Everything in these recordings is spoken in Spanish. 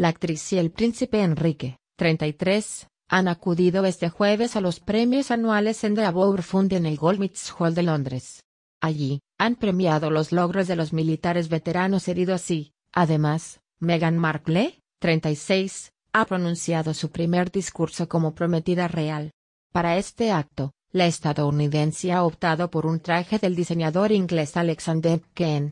La actriz y el príncipe Enrique, 33, han acudido este jueves a los premios anuales en The Abour Fund en el Goldsmiths Hall de Londres. Allí, han premiado los logros de los militares veteranos heridos y, además, Meghan Markle, 36, ha pronunciado su primer discurso como prometida real. Para este acto, la estadounidense ha optado por un traje del diseñador inglés Alexander Ken,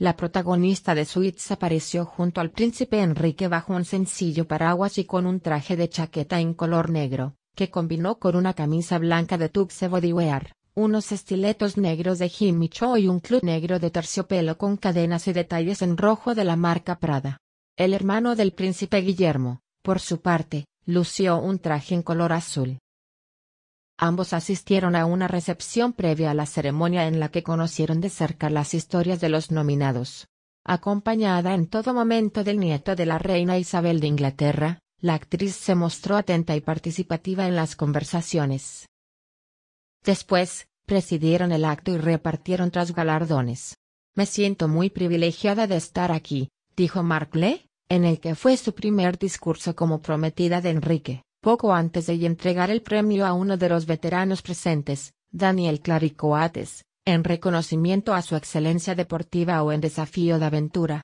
la protagonista de Suits apareció junto al príncipe Enrique bajo un sencillo paraguas y con un traje de chaqueta en color negro, que combinó con una camisa blanca de Tuxe Bodywear, unos estiletos negros de Jimmy Choo y un club negro de terciopelo con cadenas y detalles en rojo de la marca Prada. El hermano del príncipe Guillermo, por su parte, lució un traje en color azul, Ambos asistieron a una recepción previa a la ceremonia en la que conocieron de cerca las historias de los nominados. Acompañada en todo momento del nieto de la reina Isabel de Inglaterra, la actriz se mostró atenta y participativa en las conversaciones. Después, presidieron el acto y repartieron tras galardones. Me siento muy privilegiada de estar aquí, dijo Markle, en el que fue su primer discurso como prometida de Enrique. Poco antes de entregar el premio a uno de los veteranos presentes, Daniel Claricoates, en reconocimiento a su excelencia deportiva o en desafío de aventura.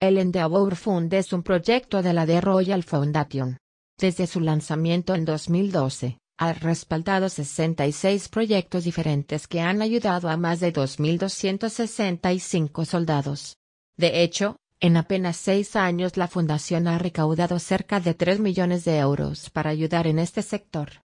El Endeavour Fund es un proyecto de la The Royal Foundation. Desde su lanzamiento en 2012, ha respaldado 66 proyectos diferentes que han ayudado a más de 2.265 soldados. De hecho, en apenas seis años la fundación ha recaudado cerca de tres millones de euros para ayudar en este sector.